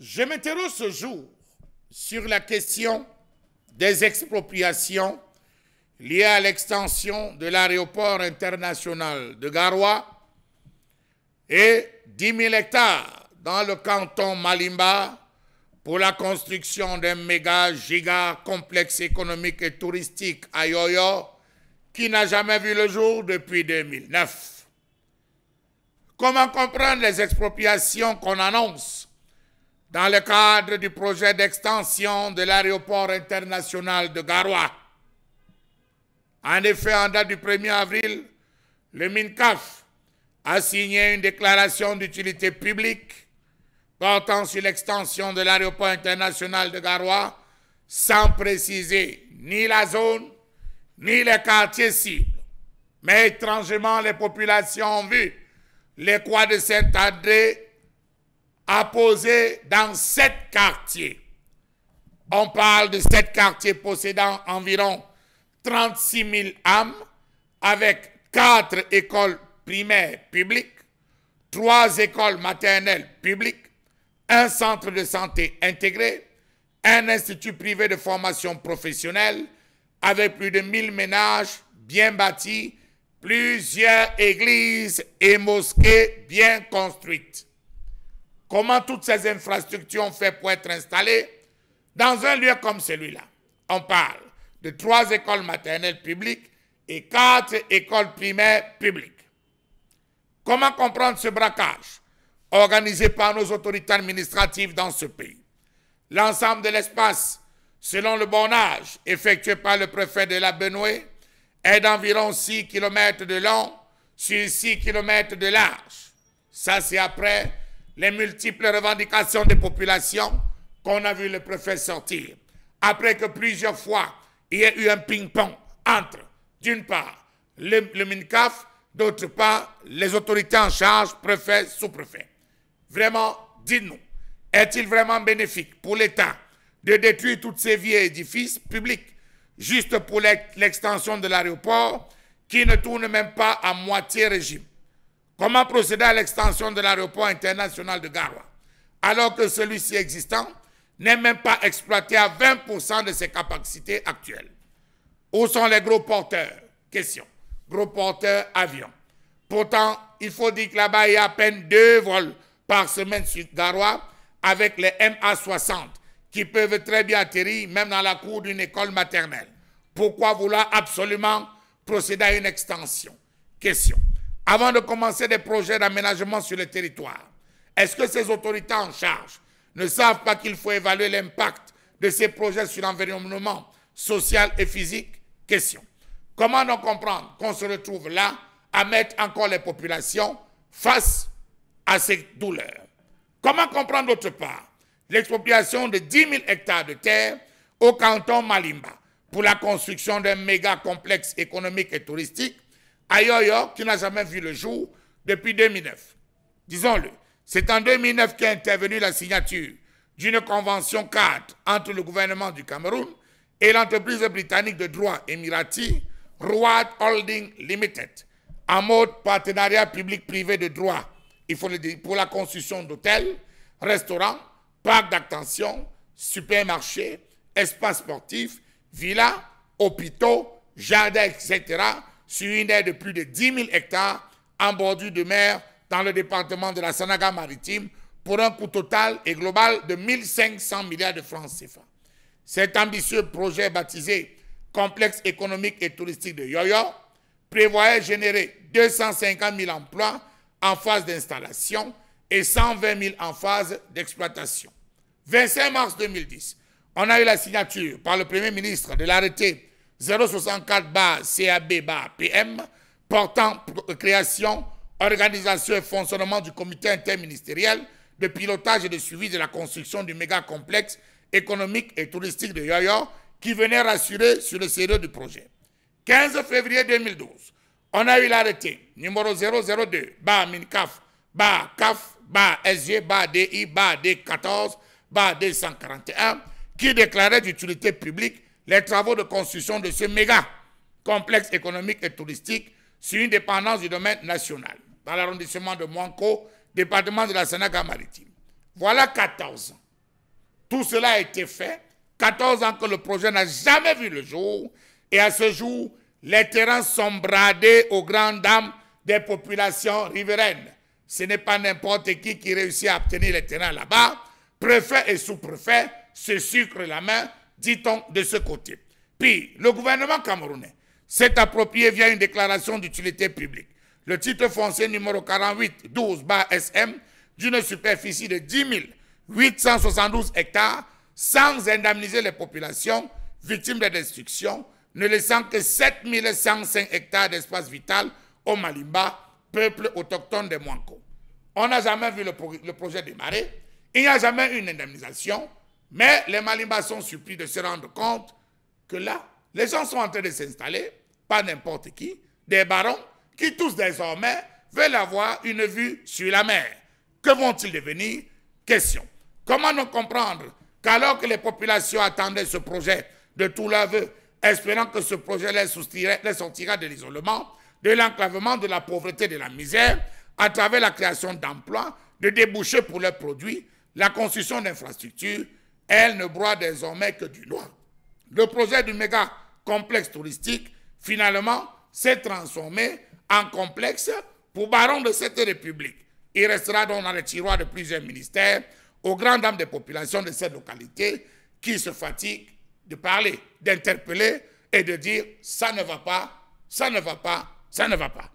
Je m'interroge ce jour sur la question des expropriations liées à l'extension de l'aéroport international de Garoua et 10 000 hectares dans le canton Malimba pour la construction d'un méga giga complexe économique et touristique à Yoyo qui n'a jamais vu le jour depuis 2009. Comment comprendre les expropriations qu'on annonce dans le cadre du projet d'extension de l'aéroport international de Garoua. En effet, en date du 1er avril, le MINCAF a signé une déclaration d'utilité publique portant sur l'extension de l'aéroport international de Garoua sans préciser ni la zone, ni les quartiers cibles. Mais étrangement, les populations ont vu les croix de Saint-André poser dans sept quartiers. On parle de sept quartiers possédant environ 36 000 âmes, avec quatre écoles primaires publiques, trois écoles maternelles publiques, un centre de santé intégré, un institut privé de formation professionnelle, avec plus de 1000 ménages bien bâtis, plusieurs églises et mosquées bien construites comment toutes ces infrastructures ont fait pour être installées dans un lieu comme celui-là. On parle de trois écoles maternelles publiques et quatre écoles primaires publiques. Comment comprendre ce braquage organisé par nos autorités administratives dans ce pays L'ensemble de l'espace, selon le âge effectué par le préfet de la Benoué, est d'environ 6 km de long sur 6 km de large. Ça, c'est après les multiples revendications des populations qu'on a vu le préfet sortir, après que plusieurs fois il y a eu un ping-pong entre, d'une part, le, MINCAF, d'autre part, les autorités en charge, préfet, sous-préfet. Vraiment, dites-nous, est-il vraiment bénéfique pour l'État de détruire toutes ces vieilles édifices publics juste pour l'extension de l'aéroport qui ne tourne même pas à moitié régime Comment procéder à l'extension de l'aéroport international de Garoua, alors que celui-ci existant n'est même pas exploité à 20% de ses capacités actuelles Où sont les gros porteurs Question. Gros porteurs avions. Pourtant, il faut dire que là-bas, il y a à peine deux vols par semaine sur Garoua avec les MA60 qui peuvent très bien atterrir même dans la cour d'une école maternelle. Pourquoi vouloir absolument procéder à une extension Question avant de commencer des projets d'aménagement sur le territoire Est-ce que ces autorités en charge ne savent pas qu'il faut évaluer l'impact de ces projets sur l'environnement social et physique Question. Comment donc comprendre qu'on se retrouve là à mettre encore les populations face à ces douleurs Comment comprendre d'autre part l'expropriation de 10 000 hectares de terre au canton Malimba pour la construction d'un méga complexe économique et touristique à qui n'a jamais vu le jour depuis 2009. Disons-le, c'est en 2009 qu'est intervenue la signature d'une convention cadre entre le gouvernement du Cameroun et l'entreprise britannique de droit émirati Rouad Holding Limited en mode partenariat public-privé de droit, il faut le dire, pour la construction d'hôtels, restaurants, parcs d'attention, supermarchés, espaces sportifs, villas, hôpitaux, jardins, etc., sur une aire de plus de 10 000 hectares en bordure de mer dans le département de la Sanaga-Maritime pour un coût total et global de 1 500 milliards de francs CFA. Cet ambitieux projet baptisé Complexe économique et touristique de Yoyo prévoyait générer 250 000 emplois en phase d'installation et 120 000 en phase d'exploitation. 25 mars 2010, on a eu la signature par le Premier ministre de l'arrêté 064 CAB PM portant création, organisation et fonctionnement du comité interministériel de pilotage et de suivi de la construction du méga complexe économique et touristique de Yoyo qui venait rassurer sur le sérieux du projet. 15 février 2012, on a eu l'arrêté numéro 002 bar MINCAF bar CAF bar SG bar DI bar D14 bar D141 qui déclarait d'utilité publique les travaux de construction de ce méga complexe économique et touristique sur une dépendance du domaine national, dans l'arrondissement de Manco, département de la Sénaga maritime. Voilà 14 ans. Tout cela a été fait. 14 ans que le projet n'a jamais vu le jour. Et à ce jour, les terrains sont bradés aux grandes dames des populations riveraines. Ce n'est pas n'importe qui qui réussit à obtenir les terrains là-bas. Préfet et sous-préfet se sucrent la main dit-on, de ce côté. Puis, le gouvernement camerounais s'est approprié via une déclaration d'utilité publique le titre foncier numéro 48 12 SM d'une superficie de 10 872 hectares sans indemniser les populations victimes de destruction, ne laissant que 7 105 hectares d'espace vital au Malimba, peuple autochtone des Mwanko. On n'a jamais vu le, le projet démarrer, il n'y a jamais eu une indemnisation, mais les Malimbas sont suppliés de se rendre compte que là, les gens sont en train de s'installer, pas n'importe qui, des barons qui tous désormais veulent avoir une vue sur la mer. Que vont-ils devenir Question. Comment nous comprendre qu'alors que les populations attendaient ce projet de tout leur vœu, espérant que ce projet les, les sortira de l'isolement, de l'enclavement, de la pauvreté, de la misère, à travers la création d'emplois, de débouchés pour leurs produits, la construction d'infrastructures, elle ne broie désormais que du noir. Le projet du méga complexe touristique, finalement, s'est transformé en complexe pour baron de cette République. Il restera donc dans les tiroirs de plusieurs ministères, aux grandes dames des populations de cette localité qui se fatiguent de parler, d'interpeller et de dire ça ne va pas, ça ne va pas, ça ne va pas.